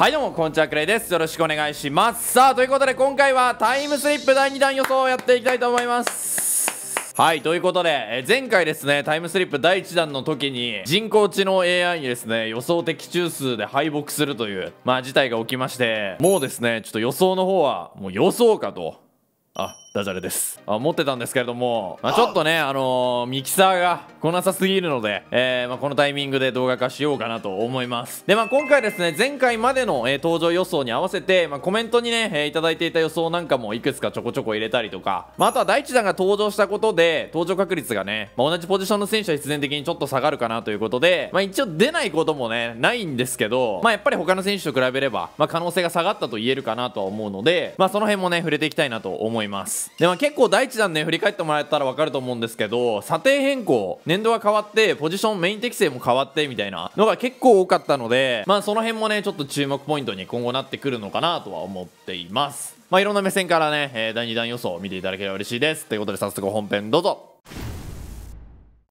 はいどうもこんにちはクレイですよろしくお願いしますさあということで今回はタイムスリップ第2弾予想をやっていきたいと思いますはいということで、え前回ですねタイムスリップ第1弾の時に人工知能 AI にですね予想的中数で敗北するというまあ事態が起きましてもうですねちょっと予想の方はもう予想かとあダジャレですあ持ってたんですけれども、まあ、ちょっとねあのー、ミキサーが来なさすぎるので、えー、まあ、このタイミングで動画化しようかなと思いますでまあ今回ですね前回までの、えー、登場予想に合わせて、まあ、コメントにね、えー、いただいていた予想なんかもいくつかちょこちょこ入れたりとか、まあ、あとは第一弾が登場したことで登場確率がね、まあ、同じポジションの選手は必然的にちょっと下がるかなということで、まあ、一応出ないこともねないんですけど、まあ、やっぱり他の選手と比べれば、まあ、可能性が下がったと言えるかなとは思うので、まあ、その辺もね触れていきたいなと思いますですで、まあ、結構第1弾ね振り返ってもらえたら分かると思うんですけど査定変更年度が変わってポジションメイン適正も変わってみたいなのが結構多かったのでまあその辺もねちょっと注目ポイントに今後なってくるのかなとは思っていますまあいろんな目線からね、え第2弾予想を見ていただければ嬉しいですということで早速本編どうぞ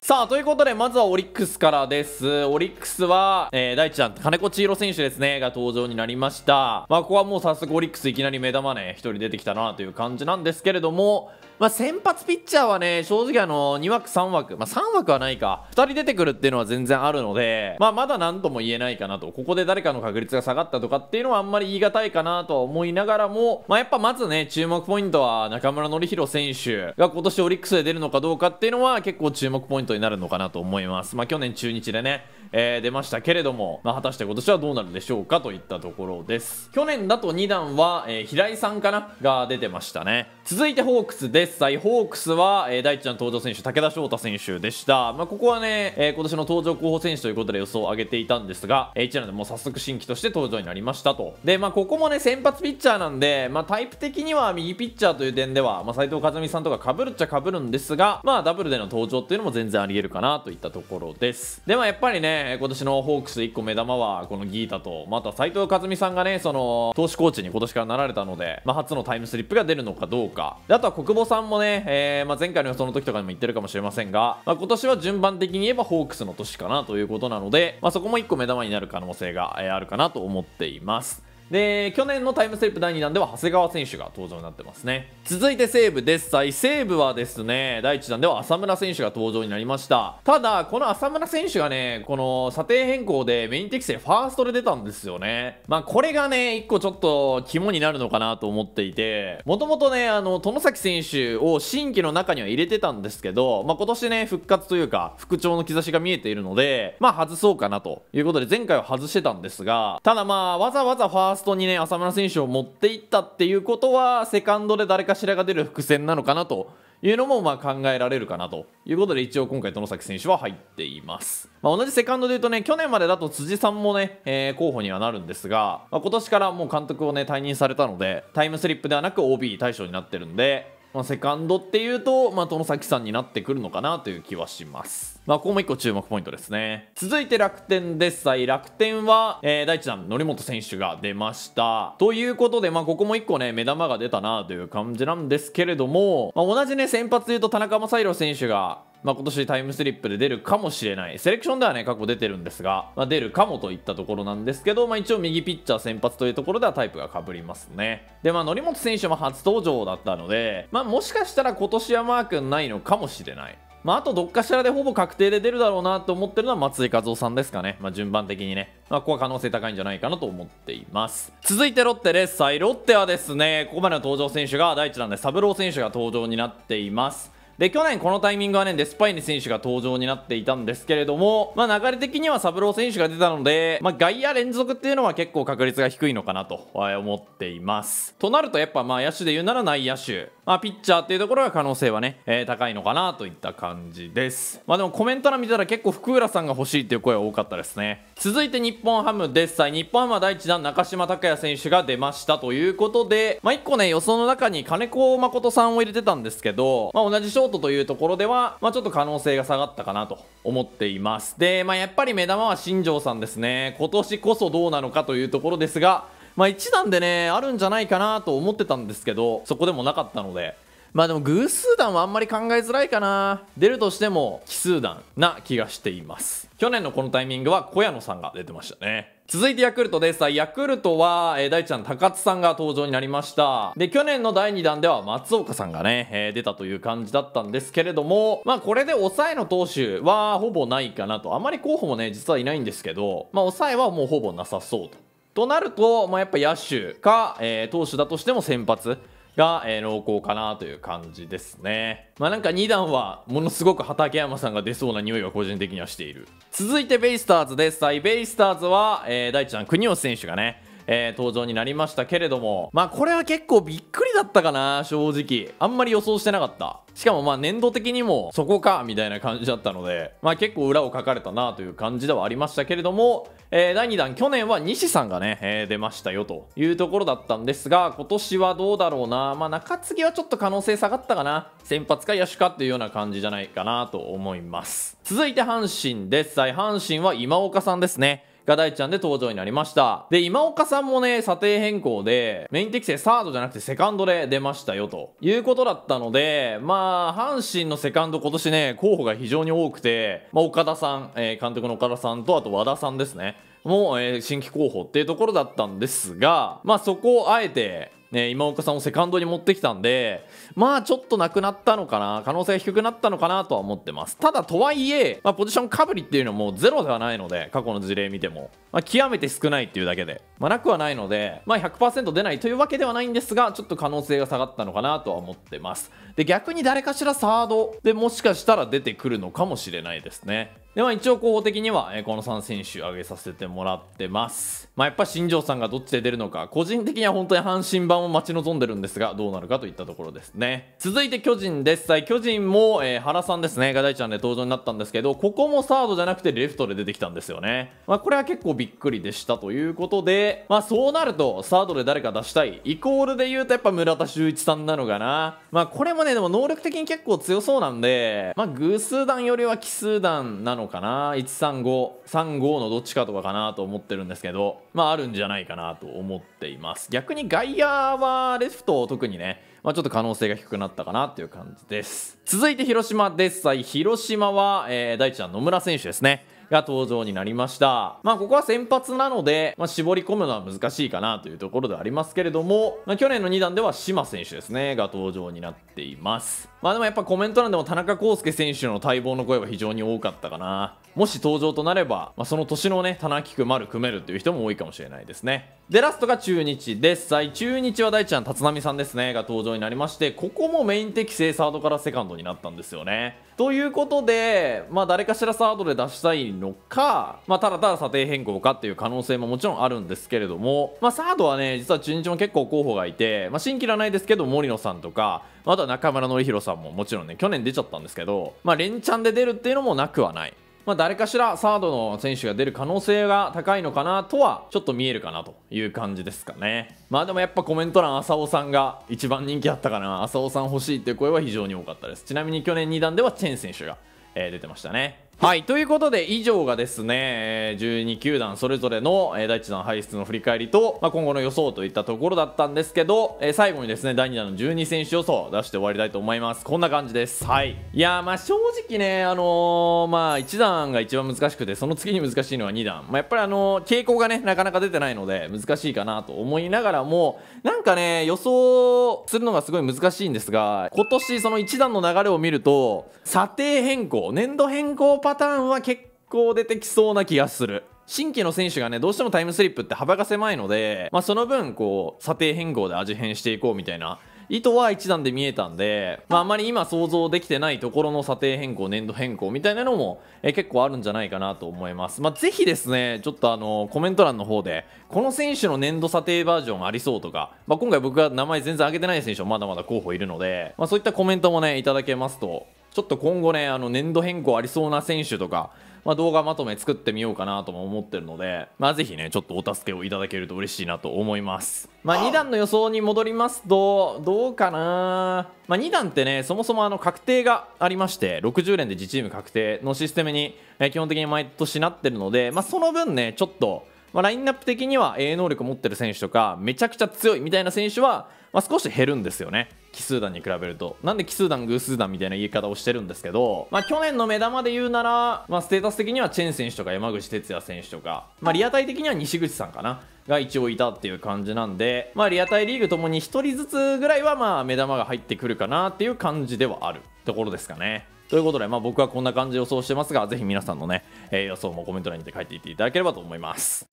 さあ、ということで、まずはオリックスからです。オリックスは、えー、大地さん、金子千尋選手ですね、が登場になりました。まあ、ここはもう早速オリックスいきなり目玉ね、一人出てきたなという感じなんですけれども、まあ、先発ピッチャーはね、正直あの、2枠、3枠、まあ、3枠はないか、2人出てくるっていうのは全然あるので、まあ、まだ何とも言えないかなと、ここで誰かの確率が下がったとかっていうのはあんまり言い難いかなとは思いながらも、まあ、やっぱまずね、注目ポイントは中村典弘選手が今年オリックスで出るのかどうかっていうのは結構注目ポイントにになるのかなと思います。まあ、去年中日でね、えー、出ましたけれども、まあ、果たして今年はどうなるでしょうかといったところです。去年だと2段は、えー、平井さんかなが出てましたね。続いてホークスです。はい、ホークスは、えー、大地ん、登場選手、武田翔太選手でした。まあ、ここはね、えー、今年の登場候補選手ということで予想を上げていたんですが、えー、1弾でもう早速新規として登場になりましたと。で、まあ、ここもね、先発ピッチャーなんで、まあ、タイプ的には右ピッチャーという点では、まあ、斉藤和美さんとか被るっちゃ被るんですが、まあ、ダブルでの登場っていうのも全然ありえるかなといったところですでもやっぱりね今年のホークス1個目玉はこのギータとまた斎藤和美さんがねその投手コーチに今年からなられたので、まあ、初のタイムスリップが出るのかどうかであとは国母さんもね、えー、まあ、前回の予想の時とかにも言ってるかもしれませんが、まあ、今年は順番的に言えばホークスの年かなということなので、まそこも1個目玉になる可能性が、えあるかなと思っていますで去年のタイムスリップ第2弾では長谷川選手が登場になってますね続いて西武です西武はですね第1弾では浅村選手が登場になりましたただこの浅村選手がねこの査定変更でメイン適正ファーストで出たんですよねまあこれがね1個ちょっと肝になるのかなと思っていてもともとねあの外崎選手を新規の中には入れてたんですけど、まあ、今年ね復活というか復調の兆しが見えているのでまあ外そうかなということで前回は外してたんですがただまあわざわざファーストストにね浅村選手を持っていったっていうことはセカンドで誰かしらが出る伏線なのかなというのもま考えられるかなということで一応今回殿崎選手は入っています、まあ、同じセカンドでいうとね去年までだと辻さんもね、えー、候補にはなるんですが、まあ、今年からもう監督をね退任されたのでタイムスリップではなく OB 対象になってるんでまあ、セカンドっていうと、まあ、外崎さんになってくるのかなという気はします。まあ、ここも一個注目ポイントですね。続いて楽天です。はい、楽天は、えー、第1弾、則本選手が出ました。ということで、まあ、ここも一個ね、目玉が出たなという感じなんですけれども、まあ、同じね、先発で言うと田中将大選手が、まあ、今年タイムスリップで出るかもしれない。セレクションではね、過去出てるんですが、まあ、出るかもといったところなんですけど、まあ、一応右ピッチャー先発というところではタイプが被りますね。で、まあ、則本選手も初登場だったので、まあ、もしかしたら今年はマークないのかもしれない。まあ、あとどっかしらでほぼ確定で出るだろうなと思ってるのは松井和夫さんですかね。まあ、順番的にね。まあ、ここは可能性高いんじゃないかなと思っています。続いてロッテです。はい、ロッテはですね、ここまでの登場選手が第1弾で、サブロー選手が登場になっています。で去年このタイミングはねデスパイネ選手が登場になっていたんですけれどもまあ流れ的にはサブロー選手が出たのでまあ外野連続っていうのは結構確率が低いのかなと思っていますとなるとやっぱまあ野手で言うなら内野手まあピッチャーっていうところが可能性はね、えー、高いのかなといった感じですまあでもコメント欄見たら結構福浦さんが欲しいっていう声は多かったですね続いて日本ハムです日本ハムは第1弾中島拓也選手が出ましたということでまあ1個ね予想の中に金子誠さんを入れてたんですけどまあ同じショーートというところでは、まあ、ちょっと可能性が下がったかなと思っています。で、まあ、やっぱり目玉は新庄さんですね。今年こそどうなのかというところですが、まあ、1段でね、あるんじゃないかなと思ってたんですけど、そこでもなかったので、まあでも偶数段はあんまり考えづらいかな出るとしても奇数段な気がしています去年のこのタイミングは小屋野さんが出てましたね続いてヤクルトです。ヤクルトは、えー、大ちゃん高津さんが登場になりました。で、去年の第2弾では松岡さんがね、えー、出たという感じだったんですけれども、まあこれで抑えの投手はほぼないかなと。あまり候補もね、実はいないんですけど、まあ抑えはもうほぼなさそうと。となると、まあやっぱ野手か、えー、投手だとしても先発。が、えー、濃厚かなという感じですね。まあなんか2段はものすごく畠山さんが出そうな匂いが個人的にはしている。続いてベイスターズです。はい、ベイスターズは、えー、大地さん、国吉選手がね、えー、登場になりましたけれども、まあこれは結構びっくりだったかな、正直。あんまり予想してなかった。しかもまあ年度的にもそこかみたいな感じだったので、まあ結構裏をかかれたなという感じではありましたけれども、えー、第2弾、去年は西さんがね、えー、出ましたよというところだったんですが、今年はどうだろうな、まあ中継ぎはちょっと可能性下がったかな、先発か野手かっていうような感じじゃないかなと思います。続いて阪神です。阪神は今岡さんですね。が大ちゃんで登場になりました。で、今岡さんもね、査定変更で、メイン適正サードじゃなくてセカンドで出ましたよ、ということだったので、まあ、阪神のセカンド今年ね、候補が非常に多くて、まあ、岡田さん、えー、監督の岡田さんと、あと和田さんですね。もう、えー、新規候補っていうところだったんですが、まあそこをあえて、ね、今岡さんをセカンドに持ってきたんで、まあちょっとなくなったのかな、可能性が低くなったのかなとは思ってます。ただとはいえ、まあ、ポジションかぶりっていうのもゼロではないので、過去の事例見ても、まあ、極めて少ないっていうだけで、まあ、なくはないので、まあ100%出ないというわけではないんですが、ちょっと可能性が下がったのかなとは思ってます。で、逆に誰かしらサードでもしかしたら出てくるのかもしれないですね。で、まあ一応候補的には、えこの3選手挙げさせてもらってます。まあやっぱ新庄さんがどっちで出るのか、個人的には本当に阪神版を待ち望んでるんですが、どうなるかといったところですね。続いて巨人です。巨人も、えー、原さんですね、が大ちゃんで登場になったんですけど、ここもサードじゃなくてレフトで出てきたんですよね。まあこれは結構びっくりでしたということで、まあそうなると、サードで誰か出したい。イコールで言うとやっぱ村田修一さんなのかな。まあこれもね、でも能力的に結構強そうなんで、まあ偶数弾よりは奇数弾なののかな13535のどっちかとかかなと思ってるんですけどまああるんじゃないかなと思っています逆に外野はレフト特にねまあ、ちょっと可能性が低くなったかなっていう感じです続いて広島です広島は、えー、大地さん野村選手ですねが登場になりました。まあ、ここは先発なので、まあ、絞り込むのは難しいかなというところではありますけれども、まあ、去年の2段では島選手ですね、が登場になっています。まあでもやっぱコメント欄でも田中康介選手の待望の声は非常に多かったかな。もし登場となれば、まあ、その年のね、棚きく丸組めるという人も多いかもしれないですね。で、ラストが中日です。最中日は大ちゃん、立浪さんですね、が登場になりまして、ここもメイン適正サードからセカンドになったんですよね。ということで、まあ、誰かしらサードで出したいのか、まあ、ただただ査定変更かっていう可能性ももちろんあるんですけれども、まあ、サードはね実は中日も結構候補がいて、まあ、新規らないですけど森野さんとか、まあ、あとは中村典弘さんももちろんね去年出ちゃったんですけど、まあ、連チャンで出るっていうのもなくはないまあ、誰かしらサードの選手が出る可能性が高いのかなとはちょっと見えるかなという感じですかねまあでもやっぱコメント欄浅尾さんが一番人気あったかな浅尾さん欲しいっていう声は非常に多かったですちなみに去年2段ではチェン選手が、え出てましたねはい、ということで以上がですね、12球団それぞれの第1弾排出の振り返りと、まあ、今後の予想といったところだったんですけど、最後にですね、第2弾の12選手予想を出して終わりたいと思います。こんな感じです。はい。いやまあ正直ね、あのー、まあ1弾が一番難しくて、その次に難しいのは2弾。まあ、やっぱりあのー、傾向がね、なかなか出てないので、難しいかなと思いながらも、なんかね、予想するのがすごい難しいんですが、今年その1弾の流れを見ると、査定変更、年度変更パパターンは結構出てきそうな気がする。新規の選手がね、どうしてもタイムスリップって幅が狭いので、まあその分、こう、査定変更で味変していこうみたいな意図は一段で見えたんで、まあ、あまり今想像できてないところの査定変更、年度変更みたいなのも、え結構あるんじゃないかなと思います。まあ、ぜひですね、ちょっとあのコメント欄の方で、この選手の年度査定バージョンありそうとか、まあ、今回僕が名前全然挙げてない選手はまだまだ候補いるので、まあ、そういったコメントもね、いただけますと、ちょっと今後ねあの年度変更ありそうな選手とか、まあ、動画まとめ作ってみようかなとも思ってるので、まあ、ぜひねちょっとお助けをいただけると嬉しいなと思います、まあ、2段の予想に戻りますとどうかな、まあ、2段ってねそもそもあの確定がありまして60連で自チーム確定のシステムに、え基本的に毎年なってるので、まあ、その分ねちょっとまあ、ラインナップ的には A 能力持ってる選手とかめちゃくちゃ強いみたいな選手は、まあ、少し減るんですよね奇数段に比べると。なんで奇数段、偶数段みたいな言い方をしてるんですけど、まあ去年の目玉で言うなら、まあステータス的にはチェン選手とか山口哲也選手とか、まあリアタイ的には西口さんかな。が一応いたっていう感じなんで、まあリアタイリーグともに1人ずつぐらいはまあ目玉が入ってくるかなっていう感じではあるところですかね。ということで、まあ、僕はこんな感じで予想してますが、ぜひ皆さんのね、えー、予想もコメント欄にて書いていっていただければと思います。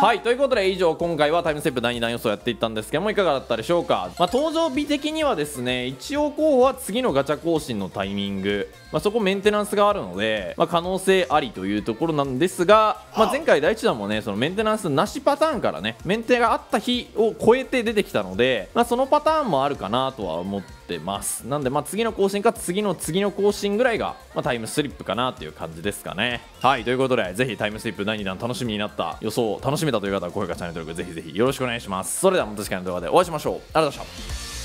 はいということで以上今回はタイムステップ第2弾予想やっていったんですけどもいかがだったでしょうか、まあ、登場日的にはですね一応候補は次のガチャ更新のタイミング、まあ、そこメンテナンスがあるので、まあ、可能性ありというところなんですが、ま前回第1弾もねそのメンテナンスなしパターンからねメンテがあった日を超えて出てきたので、まそのパターンもあるかなとは思ってますなんでま次の更新か次の次の更新ぐらいが、まタイムスリップかなという感じですかねはいということでぜひタイムスリップ第2弾楽しみになった予想楽しみめたという方は高評価、チャンネル登録ぜひぜひよろしくお願いします。それではまた次回の動画でお会いしましょう。ありがとうございました。